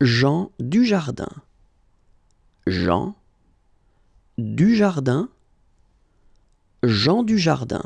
Jean du jardin. Jean du jardin. Jean du jardin.